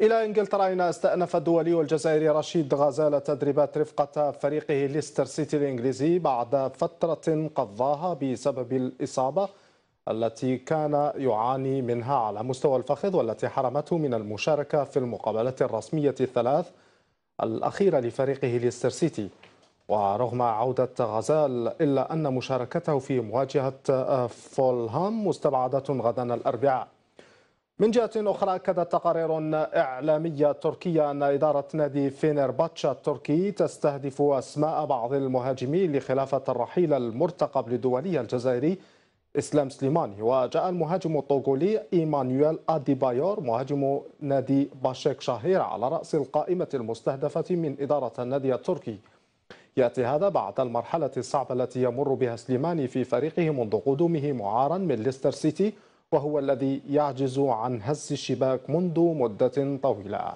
إلى إنجلترا أين استأنف الدولي والجزائري رشيد غزال تدريبات رفقة فريقه ليستر سيتي الإنجليزي بعد فترة قضاها بسبب الإصابة التي كان يعاني منها على مستوى الفخذ والتي حرمته من المشاركة في المقابلات الرسمية الثلاث الأخيرة لفريقه ليستر سيتي ورغم عودة غزال إلا أن مشاركته في مواجهة فولهام مستبعدة غدا الأربعاء من جهة أخرى أكدت تقارير إعلامية تركية أن إدارة نادي فينرباتشا التركي تستهدف أسماء بعض المهاجمين لخلافة الرحيل المرتقب للدولي الجزائري إسلام سليماني وجاء المهاجم الطوغولي إيمانويل أديبايور مهاجم نادي باشيك شهير على رأس القائمة المستهدفة من إدارة النادي التركي يأتي هذا بعد المرحلة الصعبة التي يمر بها سليماني في فريقه منذ قدومه معارا من ليستر سيتي وهو الذي يعجز عن هز الشباك منذ مدة طويلة